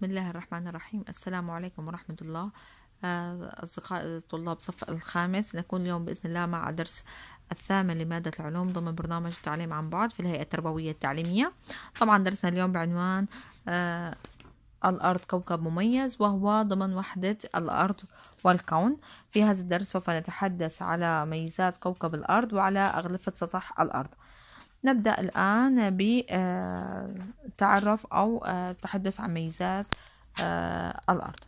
بسم الله الرحمن الرحيم السلام عليكم ورحمة الله آه، أصدقائي طلاب صف الخامس نكون اليوم بإذن الله مع درس الثامن لمادة العلوم ضمن برنامج التعليم عن بعد في الهيئة التربوية التعليمية طبعا درسنا اليوم بعنوان آه، الأرض كوكب مميز وهو ضمن وحدة الأرض والكون في هذا الدرس سوف نتحدث على ميزات كوكب الأرض وعلى أغلفة سطح الأرض نبدأ الآن ب آه، تعرف أو آه، تحدث عن ميزات آه، الأرض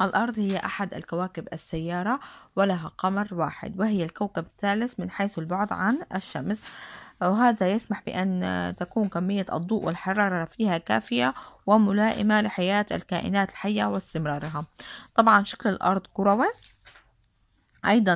الأرض هي أحد الكواكب السيارة ولها قمر واحد وهي الكوكب الثالث من حيث البعد عن الشمس وهذا يسمح بأن تكون كمية الضوء والحرارة فيها كافية وملائمة لحياة الكائنات الحية واستمرارها طبعا شكل الأرض كروي أيضا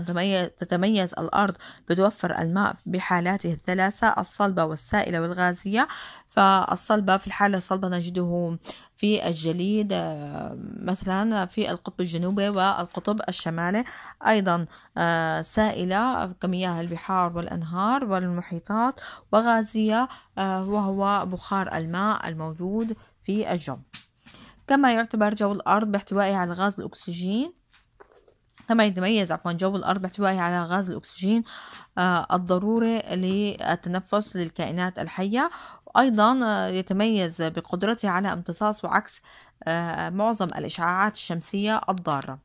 تتميز الأرض بتوفر الماء بحالاته الثلاثة الصلبة والسائلة والغازية فالصلبة في الحالة الصلبة نجده في الجليد آه، مثلا في القطب الجنوبي والقطب الشمالي أيضا آه، سائلة كمياه البحار والأنهار والمحيطات وغازية آه، وهو بخار الماء الموجود في الجو كما يعتبر جو الأرض باحتوائه على غاز الأكسجين كما يتميز عفوا جو الأرض باحتوائه على غاز الأكسجين آه، الضروري للتنفس للكائنات الحية أيضا آه، يتميز بقدرته على امتصاص وعكس آه، معظم الإشعاعات الشمسية الضارة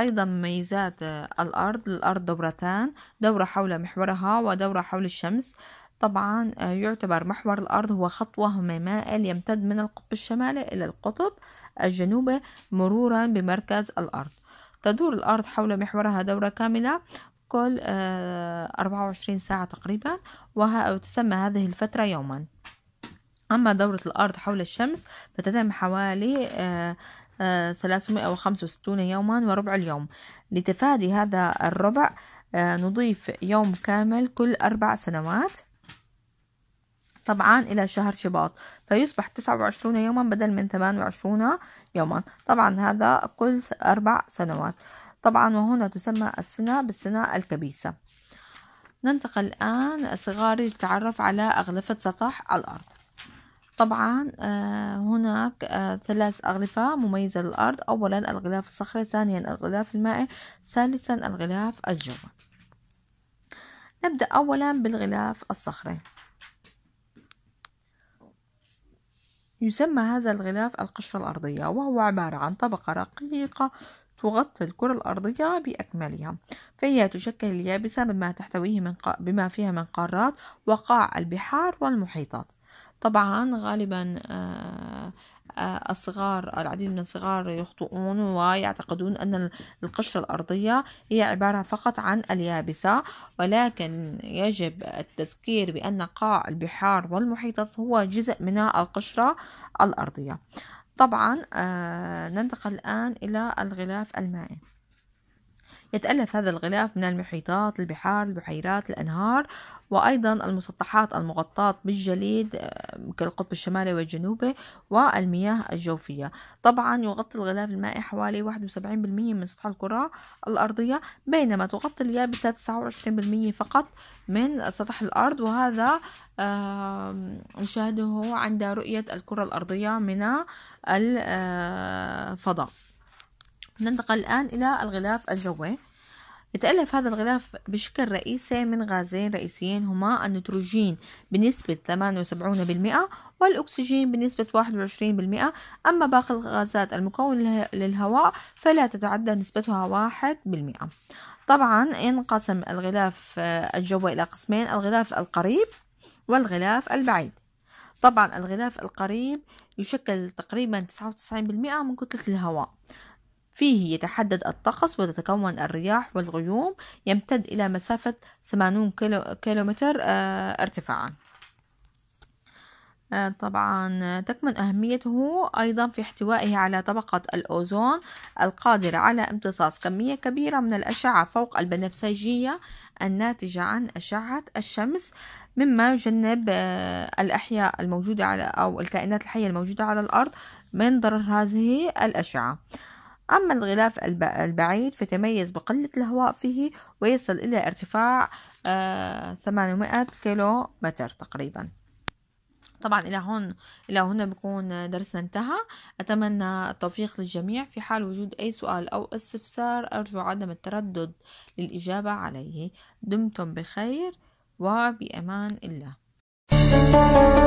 أيضا مميزات الأرض الأرض دورتان دورة حول محورها ودورة حول الشمس طبعا يعتبر محور الأرض هو خط وهمي مائل يمتد من القطب الشمالي إلى القطب الجنوبي مرورا بمركز الأرض تدور الأرض حول محورها دورة كاملة كل 24 آه، ساعة تقريبا وتسمى هذه الفترة يوما أما دورة الأرض حول الشمس فتتم حوالي 365 آه، آه، يوما وربع اليوم لتفادي هذا الربع نضيف يوم كامل كل أربع سنوات طبعا إلى شهر شباط فيصبح تسعة وعشرون يوما بدل من 28 وعشرون يوما طبعا هذا كل أربع سنوات طبعا وهنا تسمى السنة بالسنة الكبيسة ننتقل الآن صغاري للتعرف على أغلفة سطح الأرض طبعا آه، هناك آه، ثلاث أغلفة مميزة للأرض أولا الغلاف الصخري ثانيا الغلاف المائي ثالثا الغلاف الجوي نبدأ أولا بالغلاف الصخري يسمى هذا الغلاف القشرة الأرضية وهو عبارة عن طبقة رقيقة تغطي الكرة الأرضية بأكملها فهي تشكل اليابسة بما تحتويه من ق... بما فيها من قارات وقاع البحار والمحيطات طبعا غالبا آه، الصغار العديد من الصغار يخطئون ويعتقدون أن القشرة الأرضية هي عبارة فقط عن اليابسة ولكن يجب التذكير بأن قاع البحار والمحيطات هو جزء من القشرة الأرضية طبعا آه، ننتقل الآن إلى الغلاف المائي يتألف هذا الغلاف من المحيطات البحار البحيرات الأنهار وأيضا المسطحات المغطاة بالجليد آه، كالقطب الشمالي والجنوبي والمياه الجوفية طبعا يغطي الغلاف المائي حوالي 71% من سطح الكرة الأرضية بينما تغطي اليابسة 29% فقط من سطح الأرض وهذا نشاهده عند رؤية الكرة الأرضية من الفضاء آه، ننتقل الآن إلى الغلاف الجوي يتألف هذا الغلاف بشكل رئيسي من غازين رئيسيين هما النيتروجين بنسبة 78% والأكسجين بنسبة 21% أما باقي الغازات المكونة للهواء فلا تتعدى نسبتها 1% طبعا ينقسم الغلاف آه، الجوي إلى قسمين الغلاف القريب والغلاف البعيد طبعا الغلاف القريب يشكل تقريبا 99% من كتلة الهواء فيه يتحدد الطقس وتتكون الرياح والغيوم يمتد إلى مسافة 80 كيلو كيلومتر آه، ارتفاعا آه، طبعا آه، تكمن أهميته أيضا في احتوائه على طبقة الأوزون القادرة على امتصاص كمية كبيرة من الأشعة فوق البنفسجية الناتجة عن أشعة الشمس مما يجنب الأحياء الموجودة على أو الكائنات الحية الموجودة على الأرض من ضرر هذه الأشعة أما الغلاف البعيد فتميز بقلة الهواء فيه ويصل إلى ارتفاع 800 آه، كيلو متر تقريبا طبعا إلى هون إلى هنا بكون درسنا انتهى أتمنى التوفيق للجميع في حال وجود أي سؤال أو استفسار أرجو عدم التردد للإجابة عليه دمتم بخير وبأمان الله